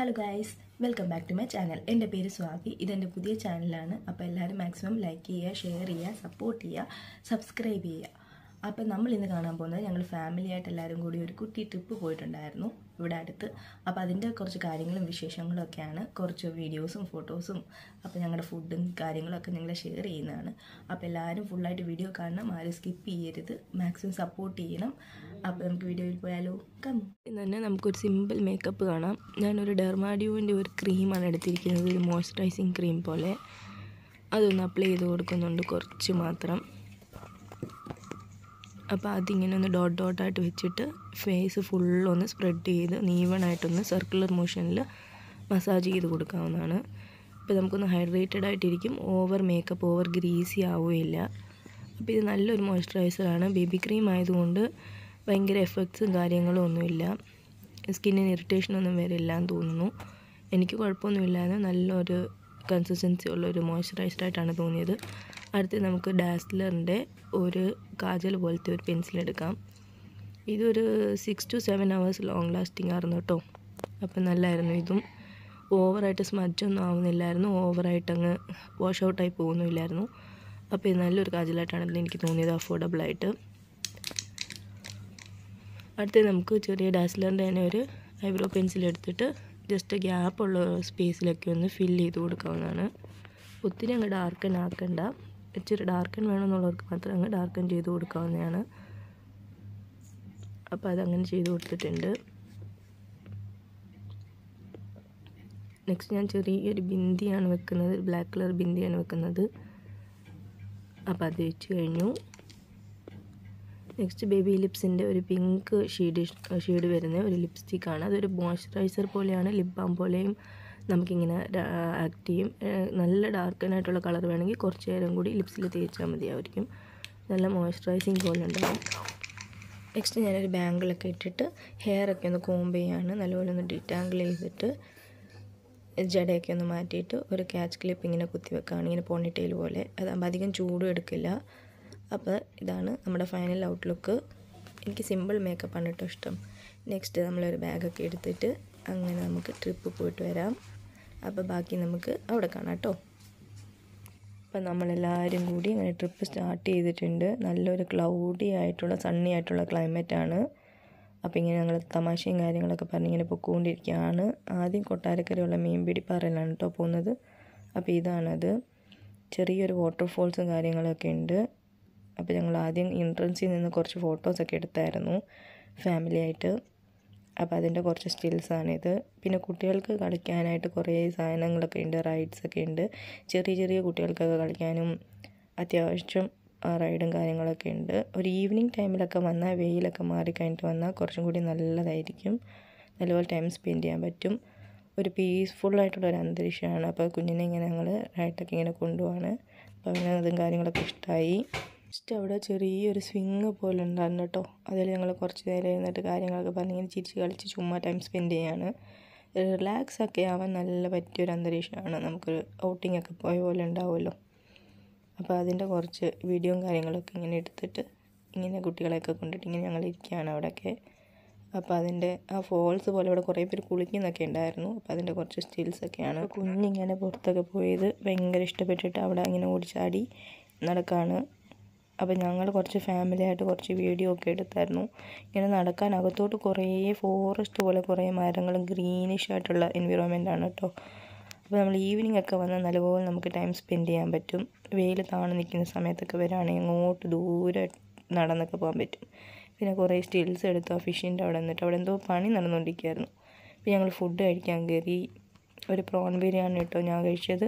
hello guys welcome back to my channel എൻ്റെ പേര് സ്വാഗി ഇതെൻ്റെ പുതിയ ചാനലാണ് അപ്പോൾ എല്ലാവരും മാക്സിമം ലൈക്ക് ചെയ്യുക ഷെയർ ചെയ്യുക സപ്പോർട്ട് ചെയ്യുക സബ്സ്ക്രൈബ് ചെയ്യുക അപ്പം നമ്മൾ ഇന്ന് കാണാൻ പോകുന്നത് ഞങ്ങൾ ഫാമിലി ആയിട്ട് എല്ലാവരും കൂടി ഒരു കുട്ടി ട്രിപ്പ് പോയിട്ടുണ്ടായിരുന്നു ഇവിടെ അടുത്ത് അപ്പോൾ അതിൻ്റെ കുറച്ച് കാര്യങ്ങളും വിശേഷങ്ങളും ഒക്കെയാണ് കുറച്ച് വീഡിയോസും ഫോട്ടോസും അപ്പോൾ ഞങ്ങളുടെ ഫുഡും കാര്യങ്ങളൊക്കെ ഞങ്ങൾ ഷെയർ ചെയ്യുന്നതാണ് അപ്പോൾ എല്ലാവരും ഫുള്ളായിട്ട് വീഡിയോ കാണണം ആരും സ്കിപ്പ് ചെയ്യരുത് മാക്സിമം സപ്പോർട്ട് ചെയ്യണം അപ്പോൾ നമുക്ക് വീഡിയോയിൽ പോയാലോ കം ഇന്ന് തന്നെ നമുക്കൊരു സിമ്പിൾ മേക്കപ്പ് കാണാം ഞാനൊരു ഡെർമാഡ്യൂവിൻ്റെ ഒരു ക്രീമാണ് എടുത്തിരിക്കുന്നത് ഒരു മോയ്സ്ചറൈസിങ് ക്രീം പോലെ അതൊന്ന് അപ്ലൈ ചെയ്ത് കൊടുക്കുന്നുണ്ട് കുറച്ച് മാത്രം അപ്പോൾ അതിങ്ങനെ ഒന്ന് ഡോട്ട് ഡോട്ടായിട്ട് വെച്ചിട്ട് ഫേസ് ഫുള്ളൊന്ന് സ്പ്രെഡ് ചെയ്ത് നീവണായിട്ടൊന്ന് സർക്കുലർ മോഷനിൽ മസാജ് ചെയ്ത് കൊടുക്കാവുന്നതാണ് അപ്പോൾ നമുക്കൊന്ന് ഹൈഡ്രേറ്റഡ് ആയിട്ടിരിക്കും ഓവർ മേക്കപ്പ് ഓവർ ഗ്രീസി ആവുകയില്ല അപ്പോൾ ഇത് നല്ലൊരു മോയ്സ്ചറൈസറാണ് ബേബി ക്രീം ആയതുകൊണ്ട് ഭയങ്കര എഫക്ട്സും കാര്യങ്ങളും ഒന്നുമില്ല സ്കിന്നിന് ഇറിറ്റേഷനൊന്നും വരില്ല എന്ന് തോന്നുന്നു എനിക്ക് കുഴപ്പമൊന്നുമില്ലാതെ നല്ലൊരു കൺസിസ്റ്റൻസി ഉള്ളൊരു മോയ്സ്ചറൈസറായിട്ടാണ് തോന്നിയത് അടുത്ത് നമുക്ക് ഡാസ്ലറിൻ്റെ ഒരു കാജൽ പോലത്തെ ഒരു പെൻസിൽ എടുക്കാം ഇതൊരു six to seven hours long lasting ആയിരുന്നു കേട്ടോ അപ്പം നല്ലായിരുന്നു ഇതും ഓവറായിട്ട് സ്മജൊന്നും ആവുന്നില്ലായിരുന്നു ഓവറായിട്ട് അങ്ങ് വാഷ് ഔട്ടായി പോകുന്നില്ലായിരുന്നു അപ്പോൾ ഇത് നല്ലൊരു കാജലായിട്ടാണ് എനിക്ക് തോന്നിയത് അഫോർഡബിളായിട്ട് അടുത്ത് നമുക്ക് ചെറിയ ഡാസ്ലറിൻ്റെ തന്നെ ഒരു ഐബ്രോ പെൻസിൽ എടുത്തിട്ട് ജസ്റ്റ് ഗ്യാപ്പുള്ള സ്പേസിലൊക്കെ ഒന്ന് ഫില്ല് ചെയ്ത് കൊടുക്കാവുന്നതാണ് ഒത്തിരി അങ്ങ് ഡാർക്കൻ ആക്കണ്ട ഇച്ചിരി ഡാർക്കൻ വേണമെന്നുള്ളവർക്ക് മാത്രം അങ്ങ് ഡാർക്കൻ ചെയ്ത് കൊടുക്കാവുന്നതാണ് അപ്പോൾ അതങ്ങനെ ചെയ്ത് കൊടുത്തിട്ടുണ്ട് നെക്സ്റ്റ് ഞാൻ ചെറിയൊരു ബിന്ദിയാണ് വെക്കുന്നത് ബ്ലാക്ക് കളർ ബിന്ദിയാണ് വെക്കുന്നത് അപ്പോൾ അത് വെച്ച് കഴിഞ്ഞു നെക്സ്റ്റ് ബേബി ലിപ്സിൻ്റെ ഒരു പിങ്ക് ഷെയ്ഡ് ഷെയ്ഡ് വരുന്ന ഒരു ലിപ്സ്റ്റിക്കാണ് അതൊരു മോയ്സ്ചറൈസർ പോലെയാണ് ലിപ് ബാം പോലെയും നമുക്കിങ്ങനെ ആക്ട് ചെയ്യും നല്ല ഡാർക്കനായിട്ടുള്ള കളർ വേണമെങ്കിൽ കുറച്ച് നേരം കൂടി ലിപ്സിൽ തേച്ചാൽ മതിയായിരിക്കും നല്ല മോയ്സ്ചറൈസിങ് പോലെ ഉണ്ടാവും നെക്സ്റ്റ് ഞാനൊരു ബാംഗിളൊക്കെ ഇട്ടിട്ട് ഹെയറൊക്കെ ഒന്ന് കോംബ് ചെയ്യാണ് നല്ലപോലെ ഒന്ന് ഡിറ്റാങ്കിൾ ചെയ്തിട്ട് ജടയൊക്കെ ഒന്ന് മാറ്റിയിട്ട് ഒരു ക്യാച്ച് ക്ലിപ്പ് ഇങ്ങനെ കുത്തി വെക്കുകയാണ് ഇങ്ങനെ പോണിറ്റെയിൽ പോലെ അതാകുമ്പോൾ അധികം ചൂടും എടുക്കില്ല അപ്പോൾ ഇതാണ് നമ്മുടെ ഫൈനൽ ഔട്ട്ലുക്ക് എനിക്ക് സിമ്പിൾ മേക്കപ്പാണ് കേട്ടോ ഇഷ്ടം നെക്സ്റ്റ് നമ്മളൊരു ബാഗൊക്കെ എടുത്തിട്ട് അങ്ങനെ നമുക്ക് ട്രിപ്പ് പോയിട്ട് വരാം അപ്പം ബാക്കി നമുക്ക് അവിടെ കാണാം കേട്ടോ അപ്പം നമ്മളെല്ലാവരും കൂടി ഇങ്ങനെ ട്രിപ്പ് സ്റ്റാർട്ട് ചെയ്തിട്ടുണ്ട് നല്ലൊരു ക്ലൗഡി ആയിട്ടുള്ള സണ്ണി ആയിട്ടുള്ള ക്ലൈമറ്റാണ് അപ്പം ഇങ്ങനെ ഞങ്ങൾ തമാശയും കാര്യങ്ങളൊക്കെ പറഞ്ഞ് ഇങ്ങനെ പൊക്കോണ്ടിരിക്കുകയാണ് ആദ്യം കൊട്ടാരക്കരയുള്ള മീൻപിടി പാറയിലാണ് കേട്ടോ പോകുന്നത് അപ്പോൾ ഇതാണത് ചെറിയൊരു വാട്ടർഫോൾസും കാര്യങ്ങളൊക്കെ ഉണ്ട് അപ്പോൾ ഞങ്ങൾ ആദ്യം എൻട്രൻസിൽ നിന്ന് കുറച്ച് ഫോട്ടോസൊക്കെ എടുത്തായിരുന്നു ഫാമിലിയായിട്ട് അപ്പോൾ അതിൻ്റെ കുറച്ച് സ്റ്റിൽസാണിത് പിന്നെ കുട്ടികൾക്ക് കളിക്കാനായിട്ട് കുറേ സാധനങ്ങളൊക്കെ ഉണ്ട് റൈഡ്സൊക്കെ ഉണ്ട് ചെറിയ ചെറിയ കുട്ടികൾക്കൊക്കെ കളിക്കാനും അത്യാവശ്യം റൈഡും കാര്യങ്ങളൊക്കെ ഉണ്ട് ഒരു ഈവനിങ് ടൈമിലൊക്കെ വന്നാൽ വെയിലൊക്കെ മാറിക്കഴിഞ്ഞിട്ട് വന്നാൽ കുറച്ചും കൂടി നല്ലതായിരിക്കും നല്ലപോലെ ടൈം സ്പെൻഡ് ചെയ്യാൻ പറ്റും ഒരു പീസ്ഫുള്ളായിട്ടുള്ള ഒരു അന്തരീക്ഷമാണ് അപ്പോൾ കുഞ്ഞിനെ ഇങ്ങനെ ഞങ്ങൾ റൈഡൊക്കെ ഇങ്ങനെ കൊണ്ടുപോവാണ് അപ്പോൾ അവന് അതും കാര്യങ്ങളൊക്കെ ഇഷ്ടമായി ജസ്റ്റ് അവിടെ ചെറിയൊരു സ്വിങ് പോലെ ഉണ്ടായിരുന്നു കേട്ടോ അതിൽ ഞങ്ങൾ കുറച്ച് നേരം ഇരുന്നിട്ട് കാര്യങ്ങളൊക്കെ പറഞ്ഞ് ഇങ്ങനെ ചിരിച്ച് കളിച്ച് ചുമ്മാ ടൈം സ്പെൻഡ് ചെയ്യാണ് റിലാക്സ് ഒക്കെ ആവാൻ നല്ല പറ്റിയൊരു അന്തരീക്ഷമാണ് നമുക്കൊരു ഔട്ടിംഗ് ഒക്കെ പോയ പോലെ ഉണ്ടാവുമല്ലോ അപ്പോൾ അതിൻ്റെ കുറച്ച് വീഡിയോയും കാര്യങ്ങളൊക്കെ ഇങ്ങനെ എടുത്തിട്ട് ഇങ്ങനെ കുട്ടികളെയൊക്കെ കൊണ്ടിട്ട് ഇങ്ങനെ ഞങ്ങൾ ഇരിക്കുകയാണ് അവിടെയൊക്കെ അപ്പോൾ അതിൻ്റെ ആ ഫോൾസ് പോലെ ഇവിടെ കുറേ പേര് കുളിക്കുന്നൊക്കെ ഉണ്ടായിരുന്നു അപ്പോൾ അതിൻ്റെ കുറച്ച് സ്റ്റിൽസൊക്കെയാണ് കുഞ്ഞിങ്ങനെ പുറത്തൊക്കെ പോയത് ഭയങ്കര ഇഷ്ടപ്പെട്ടിട്ട് അവിടെ ഇങ്ങനെ ഓടിച്ചാടി നടക്കുകയാണ് അപ്പോൾ ഞങ്ങൾ കുറച്ച് ഫാമിലിയായിട്ട് കുറച്ച് വീഡിയോ ഒക്കെ എടുത്തായിരുന്നു ഇങ്ങനെ നടക്കാൻ അകത്തോട്ട് കുറേ ഫോറസ്റ്റ് പോലെ കുറേ മരങ്ങളും ഗ്രീനിഷ് ആയിട്ടുള്ള എൻവിറോൺമെൻ്റ് ആണ് കേട്ടോ അപ്പോൾ നമ്മൾ ഈവനിങ് ഒക്കെ വന്നാൽ നല്ലപോലെ നമുക്ക് ടൈം സ്പെൻഡ് ചെയ്യാൻ പറ്റും വെയിൽ താണു നിൽക്കുന്ന സമയത്തൊക്കെ വരികയാണെങ്കിൽ അങ്ങോട്ട് ദൂരെ നടന്നൊക്കെ പോകാൻ പറ്റും പിന്നെ കുറേ സ്റ്റിൽസ് എടുത്തു ആ ഫിഷിൻ്റെ അവിടെ നിന്നിട്ട് അവിടെ എന്തോ പണി നടന്നുകൊണ്ടിരിക്കുകയായിരുന്നു അപ്പോൾ ഞങ്ങൾ ഫുഡ് കഴിക്കാൻ കയറി ഒരു പ്രോൺ ബിരിയാണി കേട്ടോ ഞാൻ കഴിച്ചത്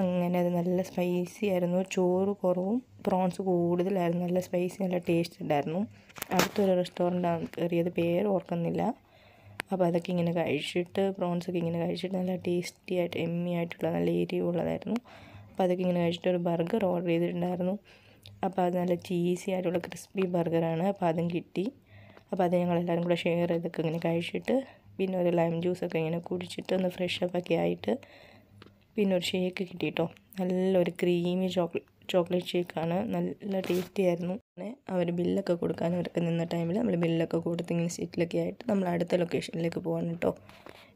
അങ്ങനെ അത് നല്ല സ്പൈസി ആയിരുന്നു ചോറ് കുറവും പ്രോൺസ് കൂടുതലായിരുന്നു നല്ല സ്പൈസി നല്ല ടേസ്റ്റ് ഉണ്ടായിരുന്നു അടുത്തൊരു റെസ്റ്റോറൻറ്റാണ് കയറിയത് പേര് ഓർക്കുന്നില്ല അപ്പോൾ അതൊക്കെ ഇങ്ങനെ കഴിച്ചിട്ട് പ്രോൺസൊക്കെ ഇങ്ങനെ കഴിച്ചിട്ട് നല്ല ടേസ്റ്റി ആയിട്ട് എമ്മി ആയിട്ടുള്ള നല്ല ഉള്ളതായിരുന്നു അപ്പോൾ അതൊക്കെ ഇങ്ങനെ കഴിച്ചിട്ട് ഒരു ബർഗർ ഓർഡർ ചെയ്തിട്ടുണ്ടായിരുന്നു അപ്പോൾ അത് നല്ല ചീസി ആയിട്ടുള്ള ക്രിസ്പി ബർഗറാണ് അപ്പോൾ അതും കിട്ടി അപ്പോൾ അത് എല്ലാവരും കൂടെ ഷെയർ ചെയ്തൊക്കെ ഇങ്ങനെ കഴിച്ചിട്ട് പിന്നെ ഒരു ലൈം ജ്യൂസൊക്കെ ഇങ്ങനെ കുടിച്ചിട്ട് ഒന്ന് ഫ്രഷ് അപ്പൊക്കെ ആയിട്ട് പിന്നെ ഒരു ഷേക്ക് കിട്ടി കേട്ടോ നല്ലൊരു ക്രീമി ചോക്ലേറ്റ് ചോക്ലേറ്റ് ഷേക്കാണ് നല്ല ടേസ്റ്റി ആയിരുന്നു പിന്നെ അവർ ബില്ലൊക്കെ കൊടുക്കാൻ അവർക്ക് നിന്ന ടൈമിൽ നമ്മൾ ബില്ലൊക്കെ കൊടുത്ത് ഇങ്ങനെ സീറ്റിലൊക്കെ ആയിട്ട് നമ്മൾ അടുത്ത ലൊക്കേഷനിലേക്ക് പോകണം കേട്ടോ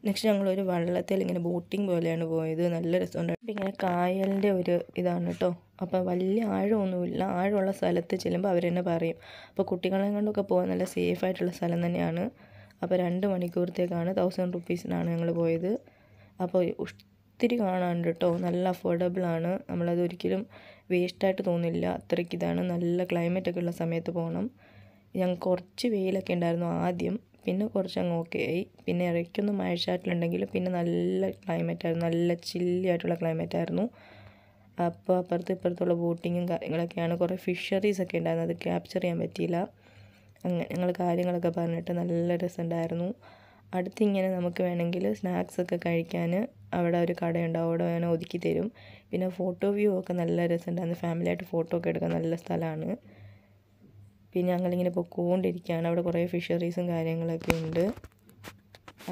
നെക്സ്റ്റ് ഞങ്ങളൊരു വള്ളത്തിൽ ഇങ്ങനെ ബോട്ടിംഗ് പോലെയാണ് പോയത് നല്ല രസമുണ്ട് ഇങ്ങനെ കായലിൻ്റെ ഒരു ഇതാണ് കേട്ടോ അപ്പോൾ വലിയ ആഴമൊന്നുമില്ല ആഴമുള്ള സ്ഥലത്ത് ചെല്ലുമ്പോൾ അവർ പറയും അപ്പോൾ കുട്ടികളെ കൊണ്ടൊക്കെ പോകാൻ നല്ല സേഫ് ആയിട്ടുള്ള സ്ഥലം തന്നെയാണ് അപ്പോൾ രണ്ട് മണിക്കൂറത്തേക്കാണ് തൗസൻഡ് റുപ്പീസിനാണ് ഞങ്ങൾ പോയത് അപ്പോൾ ഒത്തിരി കാണാനുണ്ട് കേട്ടോ നല്ല അഫോർഡബിൾ ആണ് നമ്മളത് ഒരിക്കലും വേസ്റ്റായിട്ട് തോന്നില്ല അത്രയ്ക്ക് ഇതാണ് നല്ല ക്ലൈമറ്റൊക്കെ ഉള്ള സമയത്ത് പോകണം ഞങ്ങൾക്ക് കുറച്ച് വെയിലൊക്കെ ഉണ്ടായിരുന്നു ആദ്യം പിന്നെ കുറച്ച് അങ്ങ് ഓക്കെ ആയി പിന്നെ ഇടയ്ക്കൊന്ന് മഴച്ചാട്ടിലുണ്ടെങ്കിലും പിന്നെ നല്ല ക്ലൈമറ്റ് ആയിരുന്നു നല്ല ചില്ലി ആയിട്ടുള്ള ക്ലൈമറ്റ് ആയിരുന്നു അപ്പോൾ അപ്പുറത്ത് ഇപ്പുറത്തുള്ള ബോട്ടിങ്ങും കാര്യങ്ങളൊക്കെയാണ് കുറേ ഫിഷറീസൊക്കെ ഉണ്ടായിരുന്നു അത് ക്യാപ്ചർ ചെയ്യാൻ പറ്റിയില്ല അങ്ങനെ ഞങ്ങൾ കാര്യങ്ങളൊക്കെ പറഞ്ഞിട്ട് നല്ല രസമുണ്ടായിരുന്നു അടുത്തിങ്ങനെ നമുക്ക് വേണമെങ്കിൽ സ്നാക്സ് ഒക്കെ കഴിക്കാൻ അവിടെ ഒരു കടയുണ്ടാവും അവിടെ വേണമെങ്കിൽ ഒതുക്കി തരും പിന്നെ ഫോട്ടോ വ്യൂ ഒക്കെ നല്ല രസമുണ്ടായിരുന്നു ഫാമിലിയായിട്ട് ഫോട്ടോ ഒക്കെ എടുക്കാൻ നല്ല സ്ഥലമാണ് പിന്നെ ഞങ്ങളിങ്ങനെ പൊക്കോണ്ടിരിക്കുകയാണ് അവിടെ കുറേ ഫിഷറീസും കാര്യങ്ങളൊക്കെ ഉണ്ട്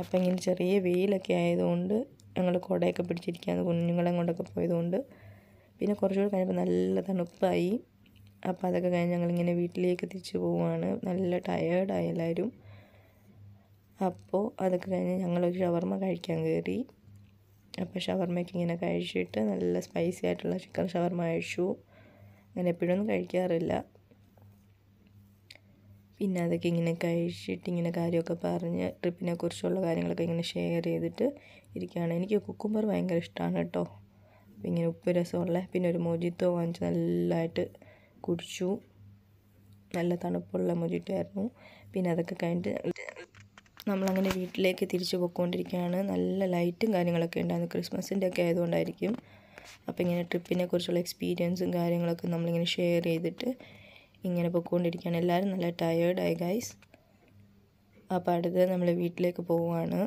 അപ്പം ഇങ്ങനെ ചെറിയ വെയിലൊക്കെ ആയതുകൊണ്ട് ഞങ്ങൾ കുടയൊക്കെ പിടിച്ചിരിക്കുകയാണ് കുഞ്ഞുങ്ങളെ കൊണ്ടൊക്കെ പോയതുകൊണ്ട് പിന്നെ കുറച്ചുകൂടി കഴിഞ്ഞപ്പോൾ നല്ല തണുപ്പായി അപ്പോൾ അതൊക്കെ കഴിഞ്ഞ് ഞങ്ങളിങ്ങനെ വീട്ടിലേക്ക് തിരിച്ചു പോവുകയാണ് നല്ല ടയേർഡായി എല്ലാവരും അപ്പോൾ അതൊക്കെ കഴിഞ്ഞ് ഞങ്ങളൊരു ഷവർമ്മ കഴിക്കാൻ കയറി അപ്പോൾ ഷവർമ്മയൊക്കെ ഇങ്ങനെ കഴിച്ചിട്ട് നല്ല സ്പൈസി ആയിട്ടുള്ള ചിക്കൻ ഷവർമ്മ കഴിച്ചു അങ്ങനെ ഒന്നും കഴിക്കാറില്ല പിന്നെ അതൊക്കെ ഇങ്ങനെ കഴിച്ചിട്ട് ഇങ്ങനെ കാര്യമൊക്കെ പറഞ്ഞ് ട്രിപ്പിനെ കുറിച്ചുള്ള കാര്യങ്ങളൊക്കെ ഇങ്ങനെ ഷെയർ ചെയ്തിട്ട് ഇരിക്കുകയാണ് എനിക്ക് കുക്കുംബർ ഭയങ്കര ഇഷ്ടമാണ് കേട്ടോ ഇങ്ങനെ ഉപ്പ് രസമുള്ള പിന്നെ ഒരു മൊജിത്തോ വാങ്ങിച്ച് നല്ലതായിട്ട് കുടിച്ചു നല്ല തണുപ്പുള്ള മൊജിത്തോ ആയിരുന്നു പിന്നെ അതൊക്കെ കഴിഞ്ഞിട്ട് നമ്മളങ്ങനെ വീട്ടിലേക്ക് തിരിച്ചു പോയിക്കൊണ്ടിരിക്കുകയാണ് നല്ല ലൈറ്റും കാര്യങ്ങളൊക്കെ ഉണ്ടായിരുന്നു ക്രിസ്മസിൻ്റെ ഒക്കെ ആയതുകൊണ്ടായിരിക്കും അപ്പോൾ ഇങ്ങനെ ട്രിപ്പിനെ കുറിച്ചുള്ള എക്സ്പീരിയൻസും കാര്യങ്ങളൊക്കെ നമ്മളിങ്ങനെ ഷെയർ ചെയ്തിട്ട് ഇങ്ങനെ പോയിക്കൊണ്ടിരിക്കുകയാണ് എല്ലാവരും നല്ല ആയി ഗൈസ് അപ്പോൾ അടുത്ത് നമ്മൾ വീട്ടിലേക്ക് പോവുകയാണ്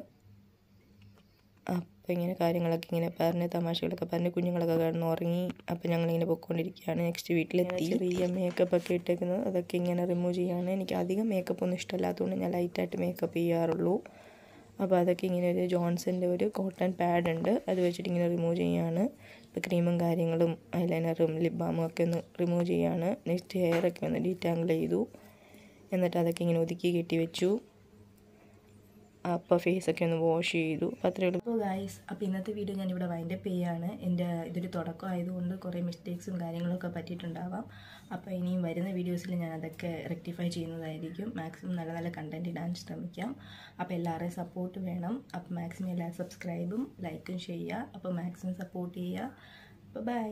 അപ്പോൾ ഇങ്ങനെ കാര്യങ്ങളൊക്കെ ഇങ്ങനെ പറഞ്ഞ് തമാശകളൊക്കെ പറഞ്ഞ് കുഞ്ഞുങ്ങളൊക്കെ കിടന്ന് ഉറങ്ങി അപ്പോൾ ഞങ്ങളിങ്ങനെ പൊയ്ക്കൊണ്ടിരിക്കുകയാണ് നെക്സ്റ്റ് വീട്ടിലെത്തി ചെറിയ മേക്കപ്പ് ഒക്കെ ഇട്ടേക്കുന്നത് അതൊക്കെ ഇങ്ങനെ റിമൂവ് ചെയ്യാണ് എനിക്ക് അധികം മേക്കപ്പ് ഒന്നും ഇഷ്ടമല്ലാത്തതുകൊണ്ട് ഞാൻ ലൈറ്റായിട്ട് മേക്കപ്പ് ചെയ്യാറുള്ളൂ അപ്പോൾ അതൊക്കെ ഇങ്ങനെ ഒരു ജോൺസൻ്റെ ഒരു കോട്ടൺ പാഡ് ഉണ്ട് അത് വെച്ചിട്ട് ഇങ്ങനെ റിമൂവ് ചെയ്യാണ് ഇപ്പോൾ ക്രീമും കാര്യങ്ങളും ഐലൈനറും ലിപ് ബാമും ഒക്കെ ഒന്ന് റിമൂവ് ചെയ്യാണ് നെക്സ്റ്റ് ഹെയറൊക്കെ ഒന്ന് ഡീറ്റാങ്കിൾ ചെയ്തു എന്നിട്ട് അതൊക്കെ ഇങ്ങനെ ഒതുക്കി കെട്ടി വെച്ചു അപ്പോൾ ഫേസൊക്കെ ഒന്ന് വാഷ് ചെയ്തു അപ്പോൾ അത്രയേ ഉള്ളൂ അപ്പോൾ ഗായ്സ് അപ്പോൾ ഇന്നത്തെ വീഡിയോ ഇവിടെ വൈൻഡ് അപ്പ് ചെയ്യുകയാണ് എൻ്റെ ഇതൊരു തുടക്കം ആയതുകൊണ്ട് കുറേ മിസ്റ്റേക്സും കാര്യങ്ങളൊക്കെ പറ്റിയിട്ടുണ്ടാവാം അപ്പോൾ ഇനിയും വരുന്ന വീഡിയോസിൽ ഞാൻ അതൊക്കെ റെക്ടിഫൈ ചെയ്യുന്നതായിരിക്കും മാക്സിമം നല്ല നല്ല കണ്ടൻറ് ഇടാൻ ശ്രമിക്കാം അപ്പോൾ എല്ലാവരെയും സപ്പോർട്ട് വേണം അപ്പോൾ മാക്സിമം എല്ലാ സബ്സ്ക്രൈബും ലൈക്കും ചെയ്യുക അപ്പോൾ മാക്സിമം സപ്പോർട്ട് ചെയ്യുക അപ്പോൾ ബൈ